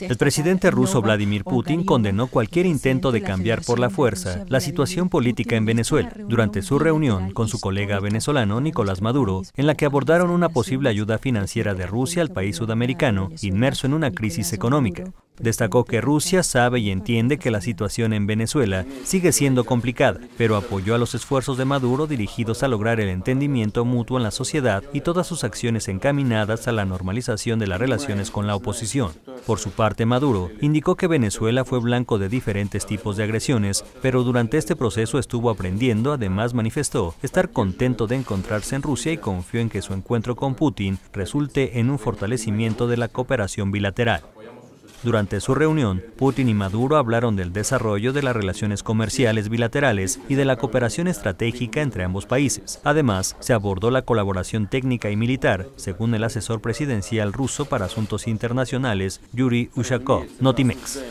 El presidente ruso Vladimir Putin condenó cualquier intento de cambiar por la fuerza la situación política en Venezuela durante su reunión con su colega venezolano Nicolás Maduro, en la que abordaron una posible ayuda financiera de Rusia al país sudamericano inmerso en una crisis económica. Destacó que Rusia sabe y entiende que la situación en Venezuela sigue siendo complicada, pero apoyó a los esfuerzos de Maduro dirigidos a lograr el entendimiento mutuo en la sociedad y todas sus acciones encaminadas a la normalización de las relaciones con la oposición. Por su parte, Maduro indicó que Venezuela fue blanco de diferentes tipos de agresiones, pero durante este proceso estuvo aprendiendo, además manifestó estar contento de encontrarse en Rusia y confió en que su encuentro con Putin resulte en un fortalecimiento de la cooperación bilateral. Durante su reunión, Putin y Maduro hablaron del desarrollo de las relaciones comerciales bilaterales y de la cooperación estratégica entre ambos países. Además, se abordó la colaboración técnica y militar, según el asesor presidencial ruso para asuntos internacionales, Yuri Ushakov, Notimex.